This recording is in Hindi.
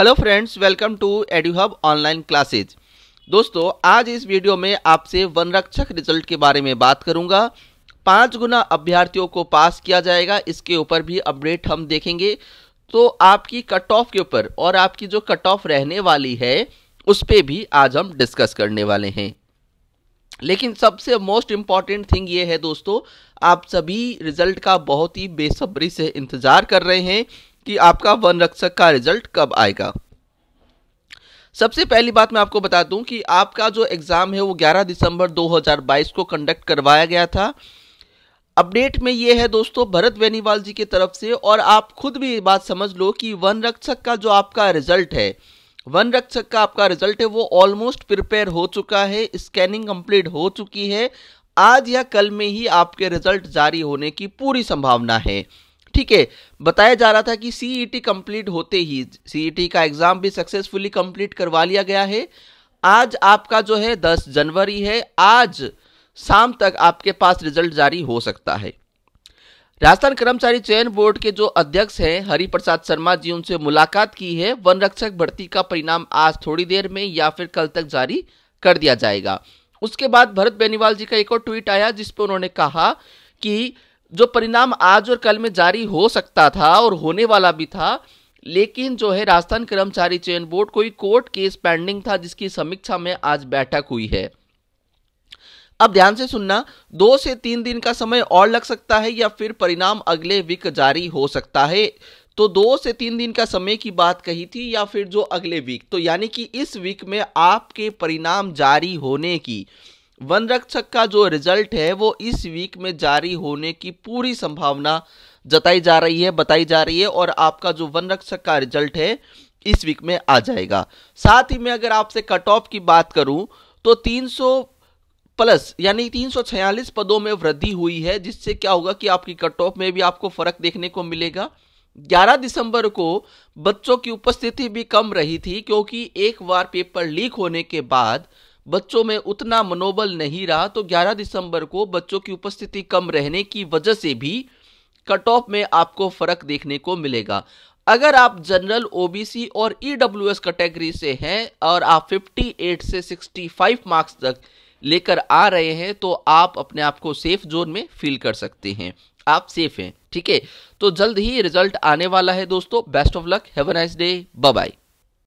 hello friends welcome to Eduhub online classes दोस्तों आज इस वीडियो में आपसे वनरक्षक रिजल्ट के बारे में बात करूंगा पाँच गुना अभ्यर्थियों को पास किया जाएगा इसके ऊपर भी अपडेट हम देखेंगे तो आपकी कट ऑफ के ऊपर और आपकी जो कट ऑफ रहने वाली है उस पर भी आज हम डिस्कस करने वाले हैं लेकिन सबसे मोस्ट इम्पॉर्टेंट थिंग ये है दोस्तों आप सभी रिजल्ट का बहुत ही बेसब्री से इंतज़ार कर रहे हैं कि आपका वन रक्षक का रिजल्ट कब आएगा सबसे पहली बात मैं आपको बता दूं कि आपका जो एग्ज़ाम है वो 11 दिसंबर 2022 को कंडक्ट करवाया गया था अपडेट में ये है दोस्तों भरत बेनीवाल जी की तरफ से और आप खुद भी ये बात समझ लो कि वन रक्षक का जो आपका रिजल्ट है वन रक्षक का आपका रिजल्ट है वो ऑलमोस्ट प्रिपेयर हो चुका है स्कैनिंग कंप्लीट हो चुकी है आज या कल में ही आपके रिजल्ट जारी होने की पूरी संभावना है ठीक है बताया जा रहा था कि सीईटी कंप्लीट e होते ही सीईटी e का एग्जाम भी सक्सेसफुली कंप्लीट करवा लिया गया है आज आपका जो है 10 जनवरी है आज शाम तक आपके पास रिजल्ट जारी हो सकता है राजस्थान कर्मचारी चयन बोर्ड के जो अध्यक्ष हैं हरिप्रसाद शर्मा जी उनसे मुलाकात की है वन रक्षक भर्ती का परिणाम आज थोड़ी देर में या फिर कल तक जारी कर दिया जाएगा उसके बाद भरत बेनीवाल जी का एक और ट्वीट आया जिसपे उन्होंने कहा कि जो परिणाम आज और कल में जारी हो सकता था और होने वाला भी था लेकिन जो है राजस्थान कर्मचारी चयन बोर्ड कोई कोर्ट केस पेंडिंग था जिसकी समीक्षा में आज बैठक हुई है अब ध्यान से सुनना दो से तीन दिन का समय और लग सकता है या फिर परिणाम अगले वीक जारी हो सकता है तो दो से तीन दिन का समय की बात कही थी या फिर जो अगले वीक तो यानी कि इस वीक में आपके परिणाम जारी होने की वन रक्षक का जो रिजल्ट है वो इस वीक में जारी होने की पूरी संभावना जताई जा रही है बताई जा रही है और आपका जो वन रक्षक का रिजल्ट है इस वीक में आ जाएगा साथ ही में अगर आपसे कट ऑफ की बात करूं तो 300 प्लस यानी 346 पदों में वृद्धि हुई है जिससे क्या होगा कि आपकी कट ऑफ में भी आपको फर्क देखने को मिलेगा 11 दिसंबर को बच्चों की उपस्थिति भी कम रही थी क्योंकि एक बार पेपर लीक होने के बाद बच्चों में उतना मनोबल नहीं रहा तो 11 दिसंबर को बच्चों की उपस्थिति कम रहने की वजह से भी कट ऑफ में आपको फर्क देखने को मिलेगा अगर आप जनरल ओबीसी और ईडब्ल्यूएस e कैटेगरी से हैं और आप 58 से 65 मार्क्स तक लेकर आ रहे हैं तो आप अपने आप को सेफ जोन में फील कर सकते हैं आप सेफ हैं ठीक है तो जल्द ही रिजल्ट आने वाला है दोस्तों best of luck have a nice day bye bye